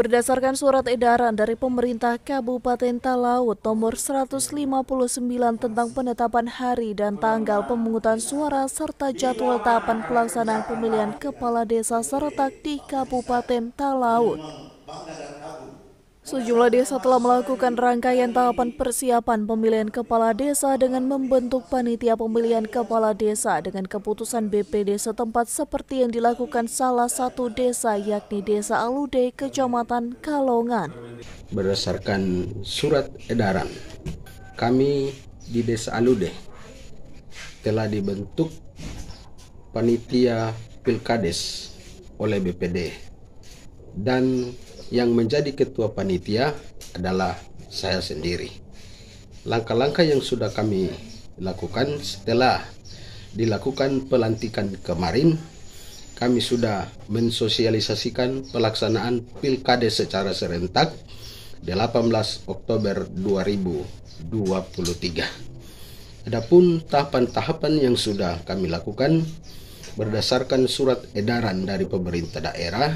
Berdasarkan surat edaran dari pemerintah Kabupaten Talaut nomor 159 tentang penetapan hari dan tanggal pemungutan suara serta jadwal tahapan pelaksanaan pemilihan kepala desa serta di Kabupaten Talaut. Sejumlah desa telah melakukan rangkaian tahapan persiapan pemilihan kepala desa dengan membentuk panitia pemilihan kepala desa dengan keputusan BPD setempat seperti yang dilakukan salah satu desa yakni Desa Alude, Kecamatan Kalongan. Berdasarkan surat edaran, kami di Desa Alude telah dibentuk panitia Pilkades oleh BPD dan yang menjadi ketua panitia adalah saya sendiri. Langkah-langkah yang sudah kami lakukan setelah dilakukan pelantikan kemarin, kami sudah mensosialisasikan pelaksanaan pilkada secara serentak 18 Oktober 2023. Adapun tahapan-tahapan yang sudah kami lakukan berdasarkan surat edaran dari pemerintah daerah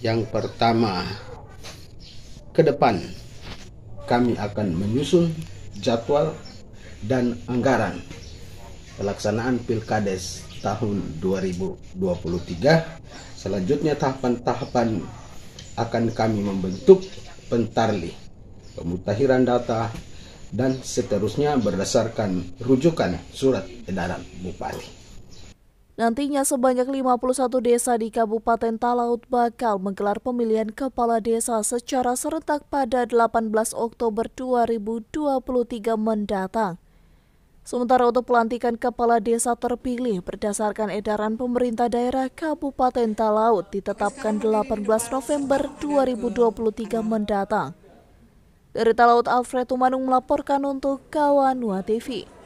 yang pertama, ke depan kami akan menyusun jadwal dan anggaran pelaksanaan Pilkades tahun 2023. Selanjutnya tahapan-tahapan akan kami membentuk pentarli, pemutahiran data, dan seterusnya berdasarkan rujukan surat edaran Bupati. Nantinya sebanyak 51 desa di Kabupaten Talaut bakal menggelar pemilihan kepala desa secara serentak pada 18 Oktober 2023 mendatang. Sementara untuk pelantikan kepala desa terpilih berdasarkan edaran pemerintah daerah Kabupaten Talaut ditetapkan 18 November 2023 mendatang. Dari Talaut Alfred Tumanung melaporkan untuk Kawanua TV.